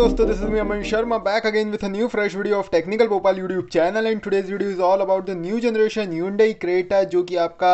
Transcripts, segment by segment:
दोस्तों this is Aman Sharma back again again a new fresh video of technical Bhopal YouTube channel and today's video is all about the new generation Hyundai Creta जो कि आपका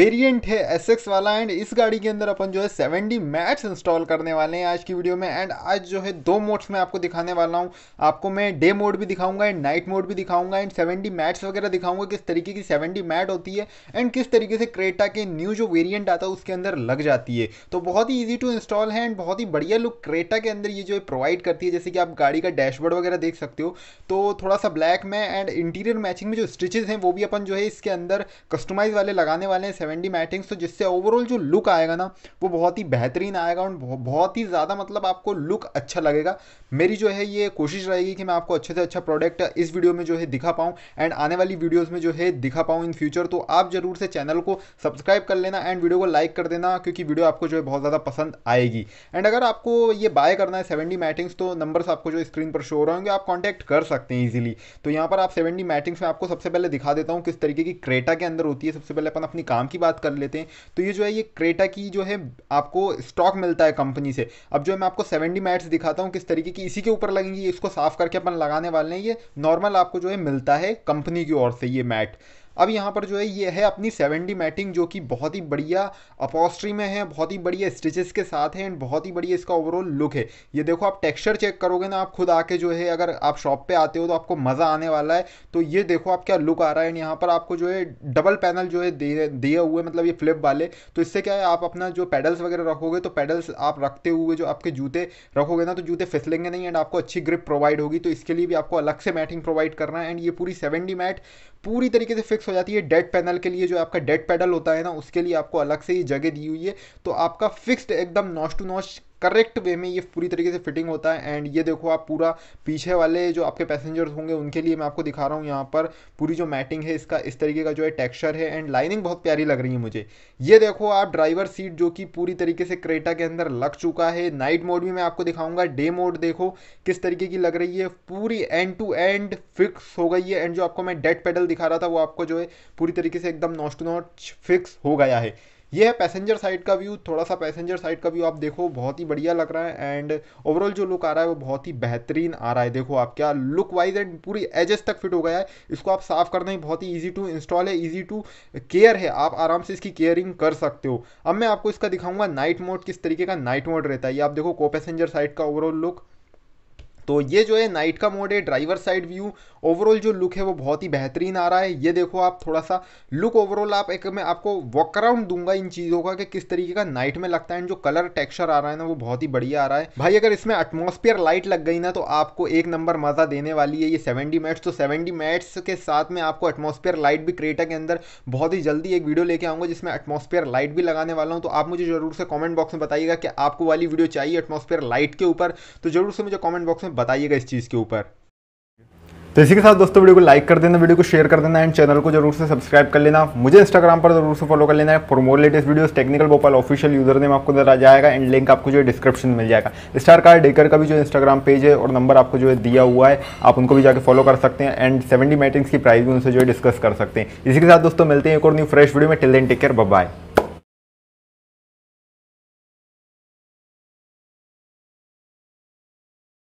variant है SX वाला and इस गाड़ी के अंदर अपन जो है 70 मैट्स इंस्टॉल करने वाले हैं आज की वीडियो में एंड आज जो है दो मोड्स में आपको दिखाने वाला हूँ आपको मैं डे मोड भी दिखाऊंगा एंड नाइट मोड भी दिखाऊंगा एंड सेवेंटी मैट्स वगैरह दिखाऊंगा किस तरीके की सेवेंटी मैट होती है एंड किस तरीके से क्रेटा के न्यू जो वेरियंट आता है उसके अंदर लग जाती है तो बहुत ही ईजी टू इंस्टॉल है एंड बहुत ही बढ़िया लुक क्रेटा के अंदर ये जो है प्रोवाइड करती है रहती है जैसे कि आप गाड़ी का डैशबोर्ड वगैरह देख सकते हो तो थोड़ा सा ब्लैक में एंड इंटीरियर मैचिंग में जो स्टिचेज हैं वो भी अपन जो है इसके अंदर कस्टमाइज वाले लगाने वाले हैं सेवेंटी मैटिंग्स तो जिससे ओवरऑल जो लुक आएगा ना वो बहुत ही बेहतरीन आएगा और बहुत ही ज़्यादा मतलब आपको लुक अच्छा लगेगा मेरी जो है ये कोशिश रहेगी कि मैं आपको अच्छे से अच्छा प्रोडक्ट इस वीडियो में जो है दिखा पाऊँ एंड आने वाली वीडियोज़ में जो है दिखा पाऊँ इन फ्यूचर तो आप ज़रूर से चैनल को सब्सक्राइब कर लेना एंड वीडियो को लाइक कर देना क्योंकि वीडियो आपको जो है बहुत ज़्यादा पसंद आएगी एंड अगर आपको ये बाय करना है सेवेंटी मैटिंग्स तो नंबर्स आपको जो स्क्रीन पर शो हो रहे होंगे आप कॉन्टैक्ट कर सकते हैं ईजिली तो यहाँ पर आप सेवेंटी मैटिंग्स में आपको सबसे पहले दिखा देता हूँ किस तरीके की क्रेटा के अंदर होती है सबसे पहले अपन अपनी काम की बात कर लेते हैं तो ये जो है ये क्रेटा की जो है आपको स्टॉक मिलता है कंपनी से अब जो है मैं आपको सेवेंटी मैट्स दिखाता हूँ किस तरीके की इसी के ऊपर लगेंगी इसको साफ करके अपन लगाने वाले हैं ये नॉर्मल आपको जो है मिलता है कंपनी की ओर से ये मैट अब यहाँ पर जो है ये है अपनी सेवेंटी मैटिंग जो कि बहुत ही बढ़िया अपोस्ट्री में है बहुत ही बढ़िया स्टिचेस के साथ है एंड बहुत ही बढ़िया इसका ओवरऑल लुक है ये देखो आप टेक्सचर चेक करोगे ना आप खुद आके जो है अगर आप शॉप पे आते हो तो आपको मज़ा आने वाला है तो ये देखो आप क्या लुक आ रहा है एंड यहाँ पर आपको जो है डबल पैनल जो है दिए हुए मतलब ये फ्लिप वाले तो इससे क्या है आप अपना जो पैडल्स वगैरह रखोगे तो पैडल्स आप रखते हुए जो आपके जूते रखोगे ना तो जूते फिसलेंगे नहीं एंड आपको अच्छी ग्रिप प्रोवाइड होगी तो इसके लिए भी आपको अलग से मैटिंग प्रोवाइड करना है एंड ये पूरी सेवेंटी मैट पूरी तरीके से फिक्स हो जाती है डेड पैनल के लिए जो आपका डेड पैडल होता है ना उसके लिए आपको अलग से ही जगह दी हुई है तो आपका फिक्स्ड एकदम notch to notch correct way में ये पूरी तरीके से फिटिंग होता है एंड ये देखो आप पूरा पीछे वाले जो आपके पैसेंजर्स होंगे उनके लिए मैं आपको दिखा रहा हूँ यहाँ पर पूरी जो मैटिंग है इसका इस तरीके का जो है टेक्सचर है एंड लाइनिंग बहुत प्यारी लग रही है मुझे ये देखो आप ड्राइवर सीट जो कि पूरी तरीके से क्रेटा के अंदर लग चुका है नाइट मोड भी मैं आपको दिखाऊंगा डे मोड देखो किस तरीके की लग रही है पूरी एंड टू एंड फिक्स हो गई है एंड जो आपको मैं डेड पेडल दिखा रहा था वो आपको जो है पूरी तरीके से एकदम नॉच टू फिक्स हो गया है ये है पैसेंजर साइड का व्यू थोड़ा सा पैसेंजर साइड का व्यू आप देखो बहुत ही बढ़िया लग रहा है एंड ओवरऑल जो लुक आ रहा है वो बहुत ही बेहतरीन आ रहा है देखो आप क्या लुक वाइज एंड पूरी एजेस तक फिट हो गया है इसको आप साफ करना ही बहुत ही ईजी टू इंस्टॉल है ईजी टू केयर है आप आराम से इसकी केयरिंग कर सकते हो अब मैं आपको इसका दिखाऊंगा नाइट मोड किस तरीके का नाइट मोड रहता है ये आप देखो को पैसेंजर साइड का ओवरऑल लुक तो ये जो है नाइट का मोड है ड्राइवर साइड व्यू ओवरऑल जो लुक है वो बहुत ही बेहतरीन आ रहा है ये देखो आप थोड़ा सा लुक ओवरऑल आप एक मैं आपको वॉक अराउंड दूंगा इन चीज़ों का कि किस तरीके का नाइट में लगता है जो कलर टेक्सचर आ रहा है ना वो बहुत ही बढ़िया आ रहा है भाई अगर इसमें एटमोसफियर लाइट लग गई ना तो आपको एक नंबर मज़ा देने वाली है ये सेवेंटी मैट्स तो सेवेंटी मैट्स के साथ में आपको एटमोसफियर लाइट भी क्रिएटर के अंदर बहुत ही जल्दी एक वीडियो लेके आऊँगा जिसमें एटमोसफियर लाइट भी लगाने वाला हूँ तो आप मुझे जरूर से कॉमेंट बॉक्स में बताइएगा कि आपको वाली वीडियो चाहिए एटमोसफियर लाइट के ऊपर तो जरूर से मुझे कॉमेंट बॉक्स में बताइएगा इस चीज़ के ऊपर तो इसी के साथ दोस्तों वीडियो को लाइक कर देना वीडियो को शेयर कर देना एंड चैनल को जरूर से सब्सक्राइब कर लेना मुझे इंस्टाग्राम पर जरूर से फॉलो कर लेना है for more latest videos technical Bhopal official user name आपको नजर आ जाएगा एंड लिंक आपको जो है डिस्क्रिप्शन मिल जाएगा स्टार कार्ड डेकर का भी जो इंस्टाग्राम पेज है और नंबर आपको जो है दिया हुआ है आप उनको भी जाकर फॉलो कर सकते हैं एंड सेवेंटी मैटिंग्स की प्राइस भी उनसे जो है डिस्कस कर सकते हैं इसी के साथ दोस्तों मिलते हैं एक और न्यू फ्रेश वीडियो में till then take care bye